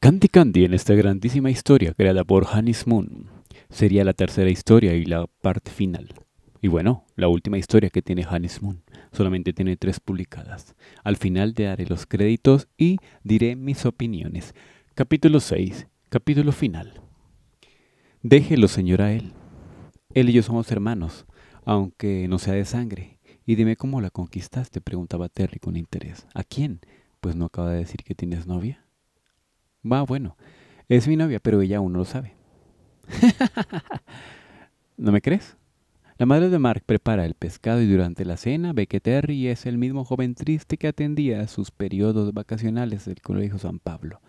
Candy Candy en esta grandísima historia creada por Hannes Moon sería la tercera historia y la parte final. Y bueno, la última historia que tiene Hannes Moon. Solamente tiene tres publicadas. Al final te daré los créditos y diré mis opiniones. Capítulo 6. Capítulo final. Déjelo, señor, a él. Él y yo somos hermanos, aunque no sea de sangre. Y dime cómo la conquistaste, preguntaba Terry con interés. ¿A quién? Pues no acaba de decir que tienes novia. Va, bueno, es mi novia, pero ella aún no lo sabe. ¿No me crees? La madre de Mark prepara el pescado y durante la cena ve que Terry es el mismo joven triste que atendía sus periodos vacacionales del Colegio San Pablo.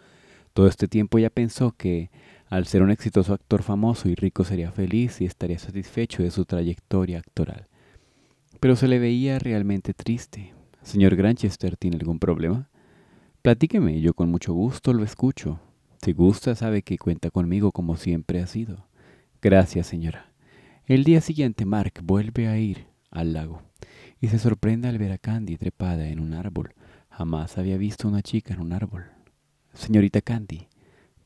Todo este tiempo ella pensó que, al ser un exitoso actor famoso y rico, sería feliz y estaría satisfecho de su trayectoria actoral. Pero se le veía realmente triste. Señor Granchester, ¿tiene algún problema? Platíqueme, yo con mucho gusto lo escucho. Si gusta, sabe que cuenta conmigo como siempre ha sido. Gracias, señora. El día siguiente Mark vuelve a ir al lago y se sorprende al ver a Candy trepada en un árbol. Jamás había visto una chica en un árbol. Señorita Candy,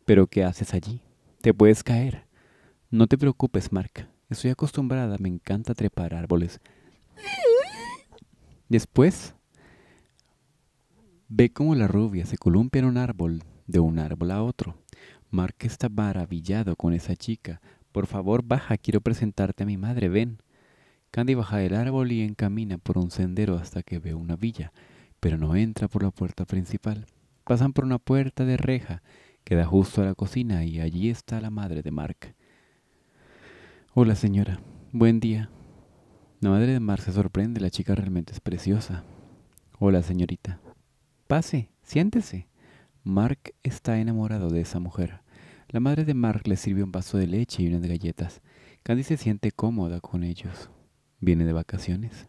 ¿pero qué haces allí? Te puedes caer. No te preocupes, Mark. Estoy acostumbrada, me encanta trepar árboles. Después Ve cómo la rubia se columpia en un árbol, de un árbol a otro. Mark está maravillado con esa chica. Por favor, baja, quiero presentarte a mi madre, ven. Candy baja del árbol y encamina por un sendero hasta que ve una villa, pero no entra por la puerta principal. Pasan por una puerta de reja que da justo a la cocina y allí está la madre de Mark. Hola señora, buen día. La madre de Mark se sorprende, la chica realmente es preciosa. Hola señorita, Pase, siéntese. Mark está enamorado de esa mujer. La madre de Mark le sirve un vaso de leche y unas galletas. Candy se siente cómoda con ellos. ¿Viene de vacaciones?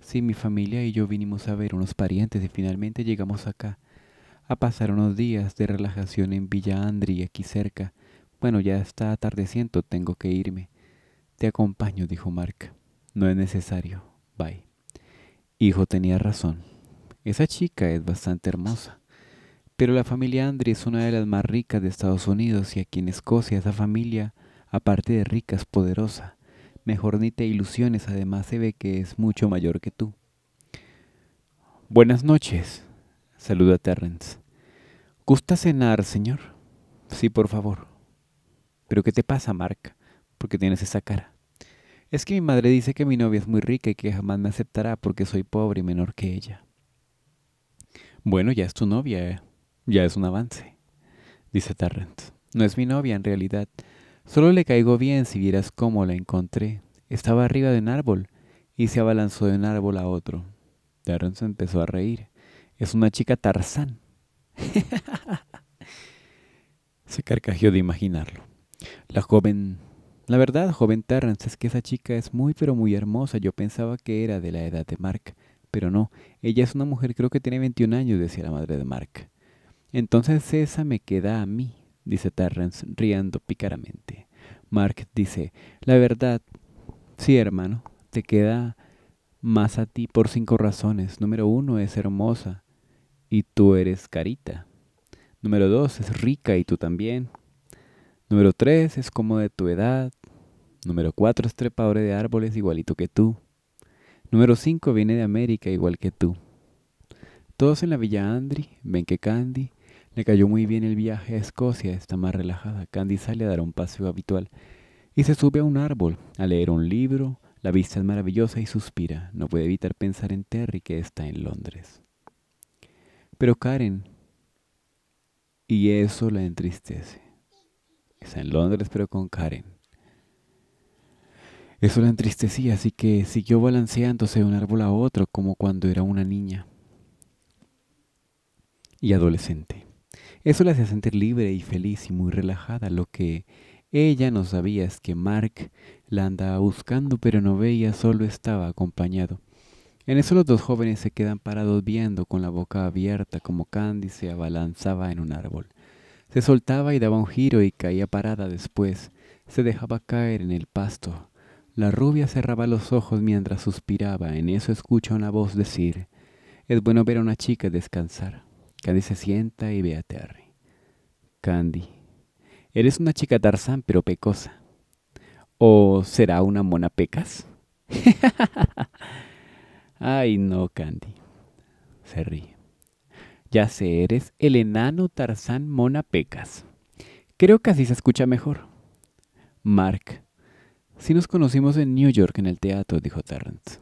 Sí, mi familia y yo vinimos a ver unos parientes y finalmente llegamos acá. A pasar unos días de relajación en Villa Andri, aquí cerca. Bueno, ya está atardeciendo, tengo que irme. Te acompaño, dijo Mark. No es necesario. Bye. Hijo tenía razón. Esa chica es bastante hermosa. Pero la familia Andre es una de las más ricas de Estados Unidos y aquí en Escocia esa familia, aparte de rica, es poderosa. Mejor ni te ilusiones, además se ve que es mucho mayor que tú. Buenas noches, saluda Terrence. ¿Gusta cenar, señor? Sí, por favor. ¿Pero qué te pasa, Mark? porque tienes esa cara? Es que mi madre dice que mi novia es muy rica y que jamás me aceptará porque soy pobre y menor que ella. Bueno, ya es tu novia, eh. ya es un avance, dice Tarrant. No es mi novia en realidad, solo le caigo bien si vieras cómo la encontré. Estaba arriba de un árbol y se abalanzó de un árbol a otro. Tarrant empezó a reír. Es una chica Tarzán. se carcajeó de imaginarlo. La joven... La verdad, joven Tarrant, es que esa chica es muy pero muy hermosa. Yo pensaba que era de la edad de Mark pero no, ella es una mujer, creo que tiene 21 años, decía la madre de Mark. Entonces esa me queda a mí, dice Terrence, riendo pícaramente. Mark dice, la verdad, sí hermano, te queda más a ti por cinco razones. Número uno, es hermosa y tú eres carita. Número dos, es rica y tú también. Número tres, es como de tu edad. Número cuatro, es trepador de árboles igualito que tú. Número 5 viene de América igual que tú. Todos en la Villa Andri ven que Candy le cayó muy bien el viaje a Escocia, está más relajada. Candy sale a dar un paseo habitual y se sube a un árbol a leer un libro. La vista es maravillosa y suspira. No puede evitar pensar en Terry que está en Londres. Pero Karen, y eso la entristece. Está en Londres pero con Karen. Eso la entristecía, así que siguió balanceándose de un árbol a otro como cuando era una niña y adolescente. Eso la hacía sentir libre y feliz y muy relajada. Lo que ella no sabía es que Mark la andaba buscando, pero no veía, solo estaba acompañado. En eso los dos jóvenes se quedan parados viendo con la boca abierta como Candy se abalanzaba en un árbol. Se soltaba y daba un giro y caía parada después. Se dejaba caer en el pasto la rubia cerraba los ojos mientras suspiraba. En eso escucha una voz decir, es bueno ver a una chica descansar. Candy se sienta y ve a Terry. Candy, eres una chica Tarzán pero pecosa. ¿O será una mona pecas? Ay, no, Candy. Se ríe. Ya sé, eres el enano Tarzán mona pecas. Creo que así se escucha mejor. Mark si nos conocimos en New York en el teatro, dijo Terrence.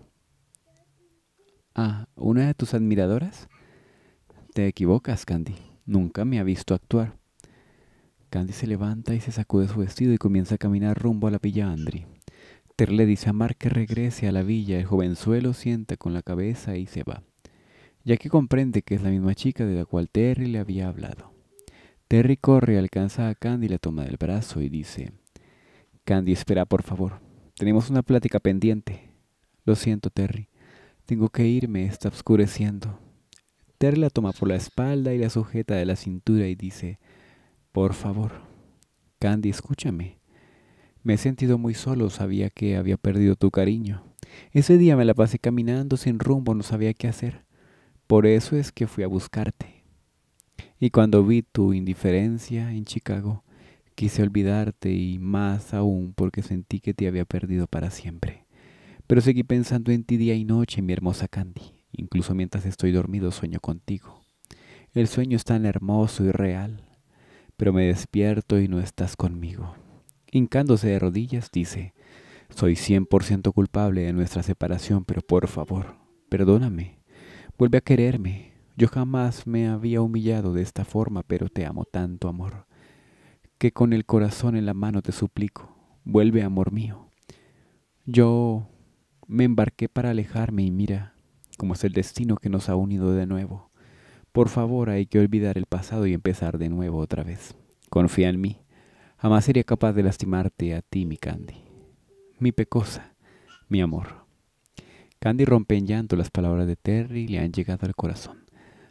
Ah, ¿una de tus admiradoras? Te equivocas, Candy. Nunca me ha visto actuar. Candy se levanta y se sacude su vestido y comienza a caminar rumbo a la villa Andri. Ter le dice a Mark que regrese a la villa. El jovenzuelo sienta con la cabeza y se va, ya que comprende que es la misma chica de la cual Terry le había hablado. Terry corre, alcanza a Candy, la toma del brazo y dice, Candy, espera, por favor. Tenemos una plática pendiente. Lo siento, Terry. Tengo que irme, está oscureciendo. Terry la toma por la espalda y la sujeta de la cintura y dice, por favor, Candy, escúchame. Me he sentido muy solo, sabía que había perdido tu cariño. Ese día me la pasé caminando sin rumbo, no sabía qué hacer. Por eso es que fui a buscarte. Y cuando vi tu indiferencia en Chicago, Quise olvidarte y más aún porque sentí que te había perdido para siempre. Pero seguí pensando en ti día y noche, mi hermosa Candy. Incluso mientras estoy dormido sueño contigo. El sueño es tan hermoso y real, pero me despierto y no estás conmigo. Hincándose de rodillas, dice, soy 100% culpable de nuestra separación, pero por favor, perdóname. Vuelve a quererme. Yo jamás me había humillado de esta forma, pero te amo tanto, amor que con el corazón en la mano te suplico, vuelve amor mío. Yo me embarqué para alejarme y mira cómo es el destino que nos ha unido de nuevo. Por favor, hay que olvidar el pasado y empezar de nuevo otra vez. Confía en mí. Jamás sería capaz de lastimarte a ti, mi Candy. Mi pecosa, mi amor. Candy rompe en llanto las palabras de Terry y le han llegado al corazón.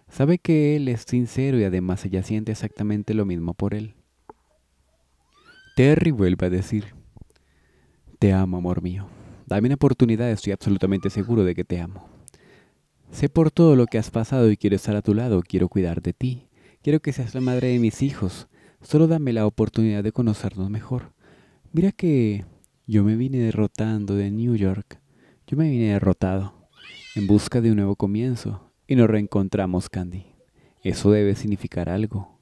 Sabe que él es sincero y además ella siente exactamente lo mismo por él. Terry vuelve a decir, te amo, amor mío. Dame una oportunidad, estoy absolutamente seguro de que te amo. Sé por todo lo que has pasado y quiero estar a tu lado, quiero cuidar de ti, quiero que seas la madre de mis hijos. Solo dame la oportunidad de conocernos mejor. Mira que yo me vine derrotando de New York. Yo me vine derrotado, en busca de un nuevo comienzo, y nos reencontramos, Candy. Eso debe significar algo.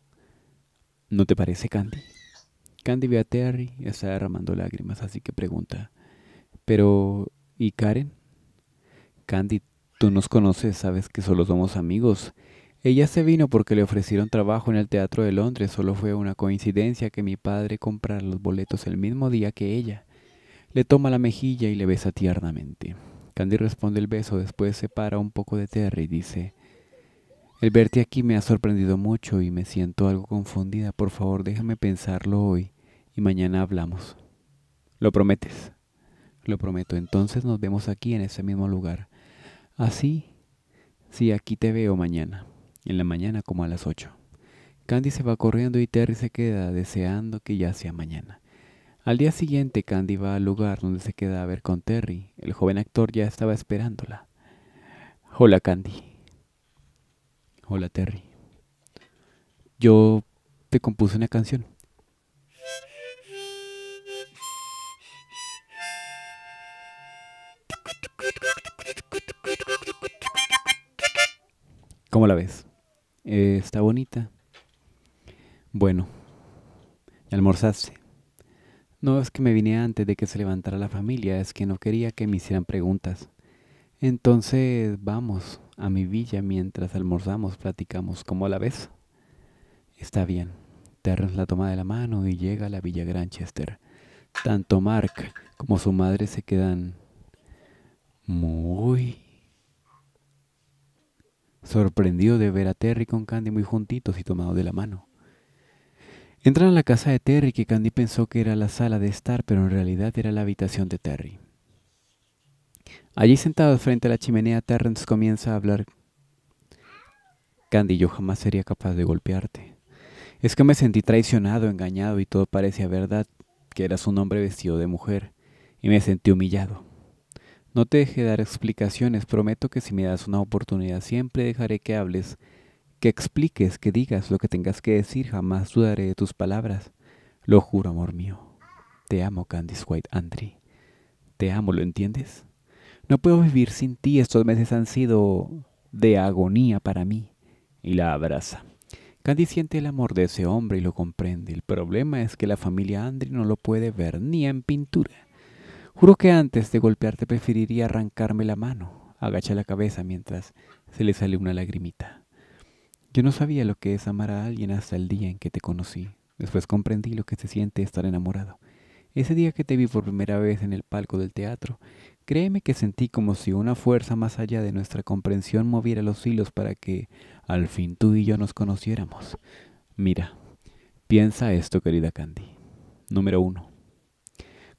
¿No te parece, Candy? Candy ve a Terry y está derramando lágrimas, así que pregunta, pero ¿y Karen? Candy, tú nos conoces, sabes que solo somos amigos. Ella se vino porque le ofrecieron trabajo en el Teatro de Londres, solo fue una coincidencia que mi padre comprara los boletos el mismo día que ella. Le toma la mejilla y le besa tiernamente. Candy responde el beso, después se para un poco de Terry y dice, el verte aquí me ha sorprendido mucho y me siento algo confundida. Por favor, déjame pensarlo hoy y mañana hablamos. Lo prometes. Lo prometo. Entonces nos vemos aquí en ese mismo lugar. Así, si aquí te veo mañana. En la mañana como a las 8. Candy se va corriendo y Terry se queda deseando que ya sea mañana. Al día siguiente, Candy va al lugar donde se queda a ver con Terry. El joven actor ya estaba esperándola. Hola, Candy. Hola, Terry. Yo te compuse una canción. ¿Cómo la ves? Eh, está bonita. Bueno, almorzaste. No es que me vine antes de que se levantara la familia, es que no quería que me hicieran preguntas. Entonces vamos a mi villa mientras almorzamos, platicamos. ¿Cómo la ves? Está bien. Terrence la toma de la mano y llega a la villa Granchester. Tanto Mark como su madre se quedan muy sorprendido de ver a Terry con Candy muy juntitos y tomados de la mano. Entran a la casa de Terry que Candy pensó que era la sala de estar, pero en realidad era la habitación de Terry. Allí sentado frente a la chimenea, Terrence comienza a hablar. Candy, yo jamás sería capaz de golpearte. Es que me sentí traicionado, engañado y todo parecía verdad, que eras un hombre vestido de mujer, y me sentí humillado. No te deje dar explicaciones, prometo que si me das una oportunidad siempre dejaré que hables, que expliques, que digas lo que tengas que decir, jamás dudaré de tus palabras. Lo juro, amor mío. Te amo, Candice White Andri. Te amo, ¿lo entiendes? No puedo vivir sin ti, estos meses han sido de agonía para mí. Y la abraza. Candice siente el amor de ese hombre y lo comprende. El problema es que la familia Andri no lo puede ver ni en pintura. Juro que antes de golpearte preferiría arrancarme la mano. Agacha la cabeza mientras se le sale una lagrimita. Yo no sabía lo que es amar a alguien hasta el día en que te conocí. Después comprendí lo que se siente estar enamorado. Ese día que te vi por primera vez en el palco del teatro, créeme que sentí como si una fuerza más allá de nuestra comprensión moviera los hilos para que al fin tú y yo nos conociéramos. Mira, piensa esto, querida Candy. Número 1.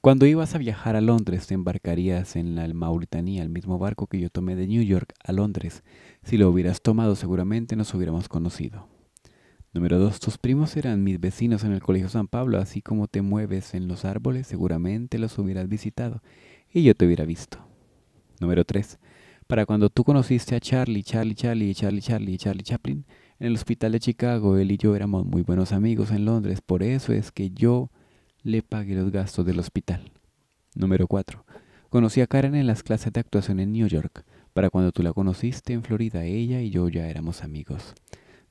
Cuando ibas a viajar a Londres, te embarcarías en la Mauritania, el mismo barco que yo tomé de New York a Londres. Si lo hubieras tomado, seguramente nos hubiéramos conocido. Número 2. Tus primos eran mis vecinos en el Colegio San Pablo, así como te mueves en los árboles, seguramente los hubieras visitado y yo te hubiera visto. Número 3. Para cuando tú conociste a Charlie, Charlie, Charlie, Charlie, Charlie Charlie Chaplin, en el hospital de Chicago, él y yo éramos muy buenos amigos en Londres, por eso es que yo le pague los gastos del hospital. Número 4. Conocí a Karen en las clases de actuación en New York. Para cuando tú la conociste en Florida, ella y yo ya éramos amigos.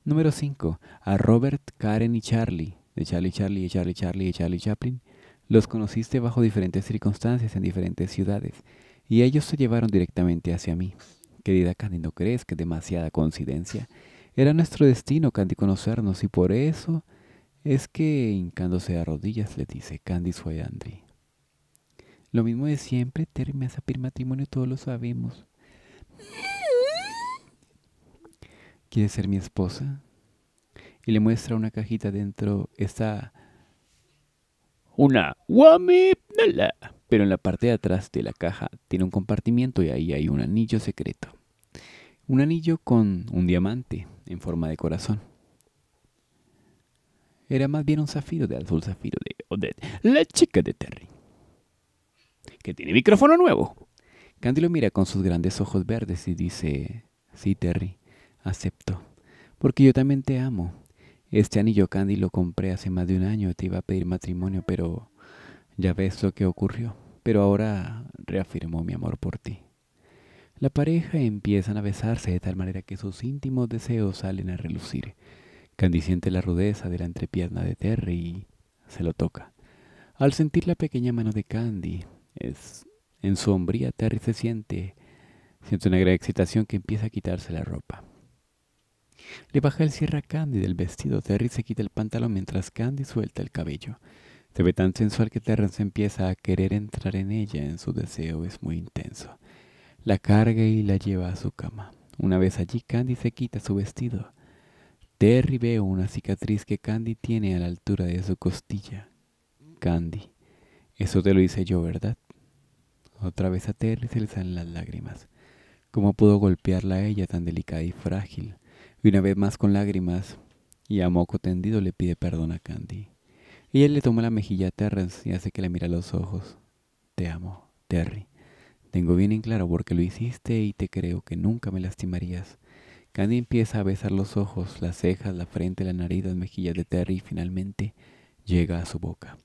Número 5. A Robert, Karen y Charlie, de Charlie Charlie y Charlie Charlie y Charlie Chaplin, los conociste bajo diferentes circunstancias en diferentes ciudades, y ellos se llevaron directamente hacia mí. Querida Candy, ¿no crees que demasiada coincidencia? Era nuestro destino, Candy, conocernos, y por eso es que hincándose a rodillas le dice Candice fue Lo mismo de siempre, Terry me hace pedir matrimonio, todos lo sabemos. ¿Quieres ser mi esposa? Y le muestra una cajita dentro, está una wamipnala, Pero en la parte de atrás de la caja tiene un compartimiento y ahí hay un anillo secreto. Un anillo con un diamante en forma de corazón. Era más bien un zafiro de azul zafiro de Odette, la chica de Terry. Que tiene micrófono nuevo. Candy lo mira con sus grandes ojos verdes y dice, sí, Terry, acepto, porque yo también te amo. Este anillo Candy lo compré hace más de un año, te iba a pedir matrimonio, pero ya ves lo que ocurrió. Pero ahora reafirmó mi amor por ti. La pareja empiezan a besarse de tal manera que sus íntimos deseos salen a relucir. Candy siente la rudeza de la entrepierna de Terry y se lo toca. Al sentir la pequeña mano de Candy, es en su hombría Terry se siente, siente una gran excitación que empieza a quitarse la ropa. Le baja el cierre a Candy del vestido. Terry se quita el pantalón mientras Candy suelta el cabello. Se ve tan sensual que Terrence empieza a querer entrar en ella en su deseo es muy intenso. La carga y la lleva a su cama. Una vez allí, Candy se quita su vestido. Terry veo una cicatriz que Candy tiene a la altura de su costilla. Candy, eso te lo hice yo, ¿verdad? Otra vez a Terry se le salen las lágrimas. ¿Cómo pudo golpearla a ella tan delicada y frágil? Y una vez más con lágrimas y a moco tendido le pide perdón a Candy. Y él le toma la mejilla a Terrence y hace que le mire a los ojos. Te amo, Terry. Tengo bien en claro por qué lo hiciste y te creo que nunca me lastimarías. Candy empieza a besar los ojos, las cejas, la frente, la nariz, las mejillas de Terry y finalmente llega a su boca.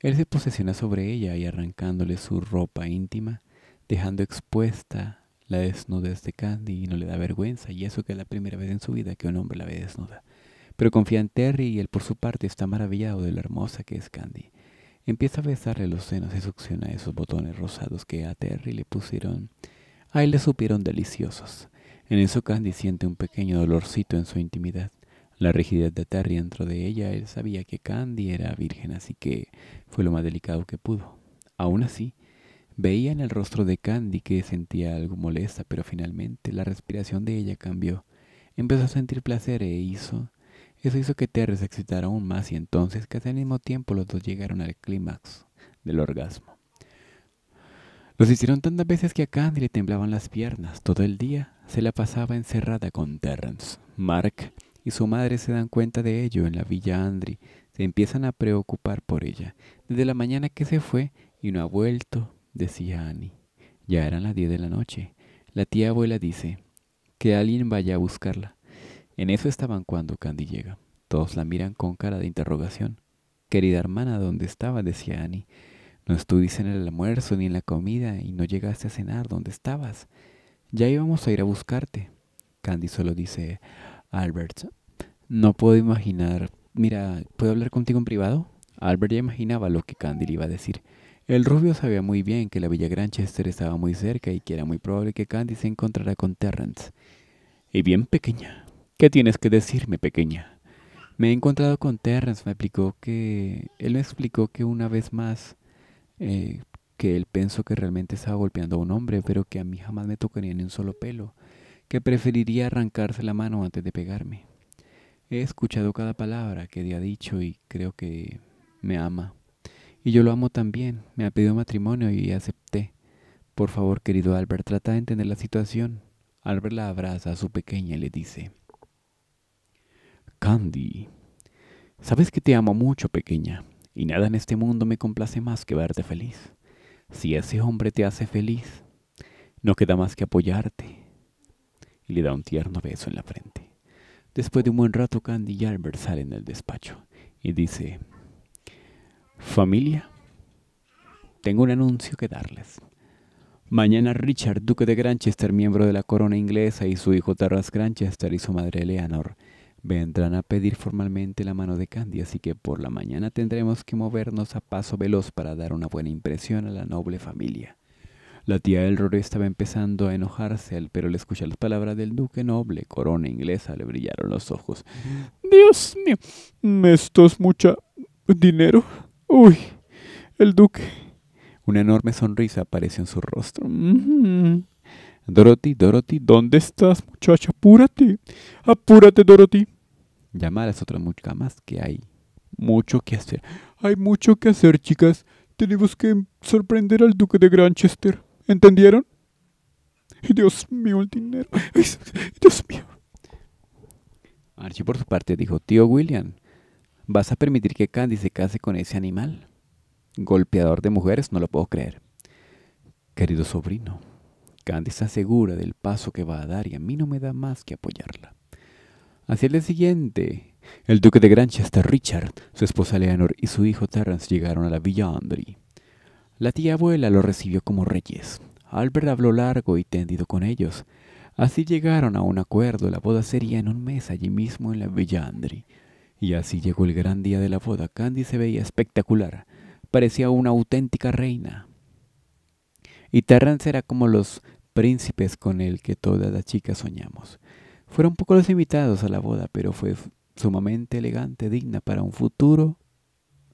Él se posesiona sobre ella y arrancándole su ropa íntima, dejando expuesta la desnudez de Candy y no le da vergüenza y eso que es la primera vez en su vida que un hombre la ve desnuda. Pero confía en Terry y él por su parte está maravillado de lo hermosa que es Candy. Empieza a besarle los senos y succiona esos botones rosados que a Terry le pusieron, a él le supieron deliciosos. En eso Candy siente un pequeño dolorcito en su intimidad. La rigidez de Terry dentro de ella, él sabía que Candy era virgen, así que fue lo más delicado que pudo. Aún así, veía en el rostro de Candy que sentía algo molesta, pero finalmente la respiración de ella cambió. Empezó a sentir placer e hizo eso hizo que Terry se excitara aún más y entonces casi al mismo tiempo los dos llegaron al clímax del orgasmo. Los hicieron tantas veces que a Candy le temblaban las piernas. Todo el día se la pasaba encerrada con Terrence. Mark y su madre se dan cuenta de ello en la villa Andri. Se empiezan a preocupar por ella. Desde la mañana que se fue y no ha vuelto, decía Annie. Ya eran las diez de la noche. La tía abuela dice que alguien vaya a buscarla. En eso estaban cuando Candy llega. Todos la miran con cara de interrogación. Querida hermana, ¿dónde estaba? decía Annie. No estuviste en el almuerzo ni en la comida y no llegaste a cenar. donde estabas? Ya íbamos a ir a buscarte. Candy solo dice, Albert, no puedo imaginar. Mira, ¿puedo hablar contigo en privado? Albert ya imaginaba lo que Candy le iba a decir. El rubio sabía muy bien que la Villa Granchester estaba muy cerca y que era muy probable que Candy se encontrara con Terrence. Y bien, pequeña, ¿qué tienes que decirme, pequeña? Me he encontrado con Terrence, me explicó que... Él me explicó que una vez más eh, que él pensó que realmente estaba golpeando a un hombre, pero que a mí jamás me tocaría ni un solo pelo, que preferiría arrancarse la mano antes de pegarme. He escuchado cada palabra que le ha dicho y creo que me ama. Y yo lo amo también. Me ha pedido matrimonio y acepté. Por favor, querido Albert, trata de entender la situación. Albert la abraza a su pequeña y le dice, Candy, sabes que te amo mucho, pequeña y nada en este mundo me complace más que verte feliz. Si ese hombre te hace feliz, no queda más que apoyarte. Y le da un tierno beso en la frente. Después de un buen rato, Candy y Albert salen del despacho y dice, familia, tengo un anuncio que darles. Mañana Richard, duque de Granchester, miembro de la corona inglesa, y su hijo Terras Granchester y su madre Eleanor, vendrán a pedir formalmente la mano de Candy, así que por la mañana tendremos que movernos a paso veloz para dar una buena impresión a la noble familia. La tía Elrore estaba empezando a enojarse, pero al escuchar las palabras del duque noble, corona inglesa, le brillaron los ojos. Dios mío, esto es mucha dinero. Uy, el duque. Una enorme sonrisa apareció en su rostro. Dorothy, Dorothy, ¿dónde estás, muchacha? Apúrate. Apúrate, Dorothy llamar las otras muchas más que hay mucho que hacer. Hay mucho que hacer, chicas. Tenemos que sorprender al duque de Granchester. ¿Entendieron? Dios mío, el dinero. Dios mío. Archie por su parte dijo, tío William, ¿vas a permitir que Candy se case con ese animal? Golpeador de mujeres, no lo puedo creer. Querido sobrino, Candy está segura del paso que va a dar y a mí no me da más que apoyarla. Hacia el día siguiente, el duque de Granchester Richard, su esposa Leonor y su hijo Terrence llegaron a la villa Andri. La tía abuela lo recibió como reyes. Albert habló largo y tendido con ellos. Así llegaron a un acuerdo. La boda sería en un mes allí mismo en la villa Andry. Y así llegó el gran día de la boda. Candy se veía espectacular. Parecía una auténtica reina. Y Terrence era como los príncipes con el que todas las chicas soñamos. Fueron pocos los invitados a la boda, pero fue sumamente elegante, digna para un futuro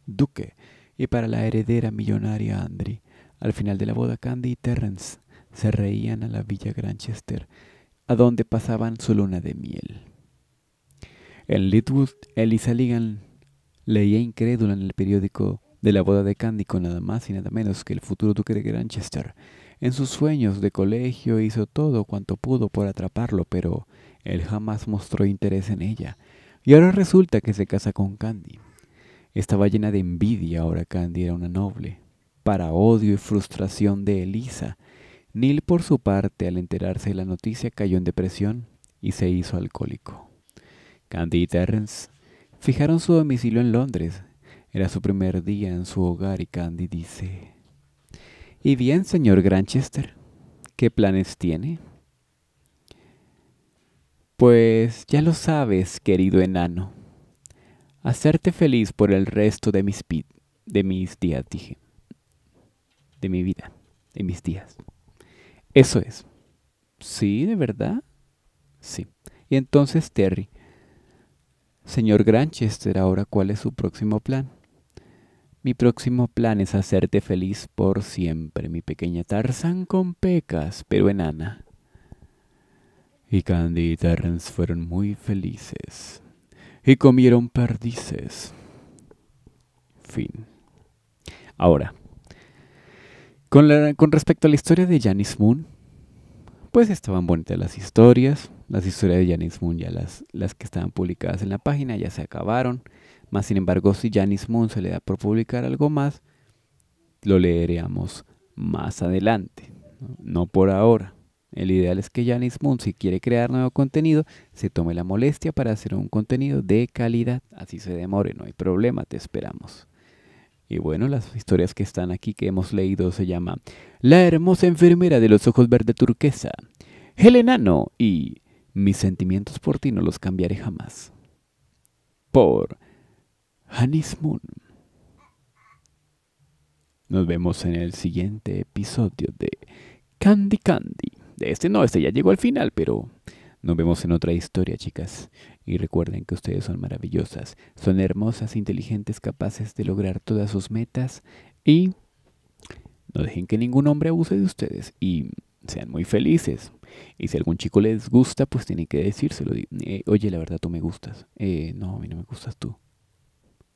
duque y para la heredera millonaria Andri. Al final de la boda, Candy y Terrence se reían a la villa Granchester, a donde pasaban su luna de miel. En Litwood, Elisa Ligan leía incrédula en el periódico de la boda de Candy con nada más y nada menos que el futuro duque de Granchester. En sus sueños de colegio hizo todo cuanto pudo por atraparlo, pero él jamás mostró interés en ella, y ahora resulta que se casa con Candy. Estaba llena de envidia ahora Candy era una noble. Para odio y frustración de Elisa, Neil por su parte al enterarse de la noticia cayó en depresión y se hizo alcohólico. Candy y Terrence fijaron su domicilio en Londres. Era su primer día en su hogar y Candy dice... ¿Y bien, señor Granchester? ¿Qué planes tiene? Pues ya lo sabes, querido enano. Hacerte feliz por el resto de mis, de mis días, dije. De mi vida, de mis días. Eso es. ¿Sí, de verdad? Sí. Y entonces Terry. Señor Granchester, ahora cuál es su próximo plan. Mi próximo plan es hacerte feliz por siempre, mi pequeña Tarzan con pecas, pero enana. Y Candy y Terrence fueron muy felices y comieron perdices. Fin. Ahora, con, respecto a la historia de Janice Moon, pues estaban bonitas las historias. Las historias de Janice Moon, ya las, las que estaban publicadas en la página, ya se acabaron. Más sin embargo, si Janice Moon se le da por publicar algo más, lo leeríamos más adelante, no por ahora. El ideal es que Janis Moon, si quiere crear nuevo contenido, se tome la molestia para hacer un contenido de calidad. Así se demore, no hay problema, te esperamos. Y bueno, las historias que están aquí que hemos leído se llaman La hermosa enfermera de los ojos verde turquesa, El y Mis sentimientos por ti no los cambiaré jamás. Por Janis Moon. Nos vemos en el siguiente episodio de Candy Candy. Este no, este ya llegó al final, pero nos vemos en otra historia, chicas. Y recuerden que ustedes son maravillosas, son hermosas, inteligentes, capaces de lograr todas sus metas y no dejen que ningún hombre abuse de ustedes y sean muy felices. Y si algún chico les gusta, pues tienen que decírselo. Eh, Oye, la verdad, tú me gustas. Eh, no, a mí no me gustas tú.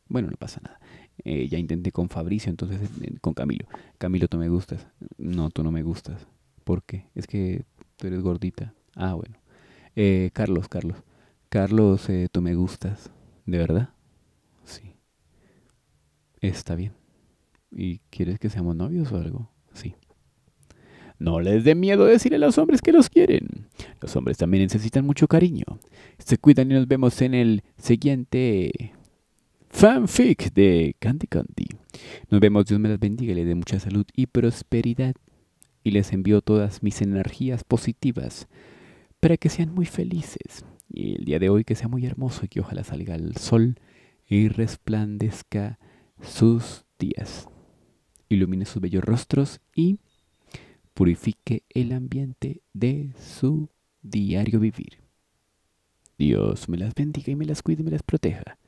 Bueno, no pasa nada. Eh, ya intenté con Fabricio, entonces con Camilo. Camilo, tú me gustas. No, tú no me gustas. ¿Por qué? Es que tú eres gordita. Ah, bueno. Eh, Carlos, Carlos. Carlos, eh, tú me gustas. ¿De verdad? Sí. Está bien. ¿Y quieres que seamos novios o algo? Sí. No les dé miedo decirle a los hombres que los quieren. Los hombres también necesitan mucho cariño. Se cuidan y nos vemos en el siguiente fanfic de Candy Candy. Nos vemos, Dios me las bendiga, le dé mucha salud y prosperidad y les envío todas mis energías positivas para que sean muy felices. Y el día de hoy que sea muy hermoso y que ojalá salga el sol y resplandezca sus días. Ilumine sus bellos rostros y purifique el ambiente de su diario vivir. Dios me las bendiga y me las cuide y me las proteja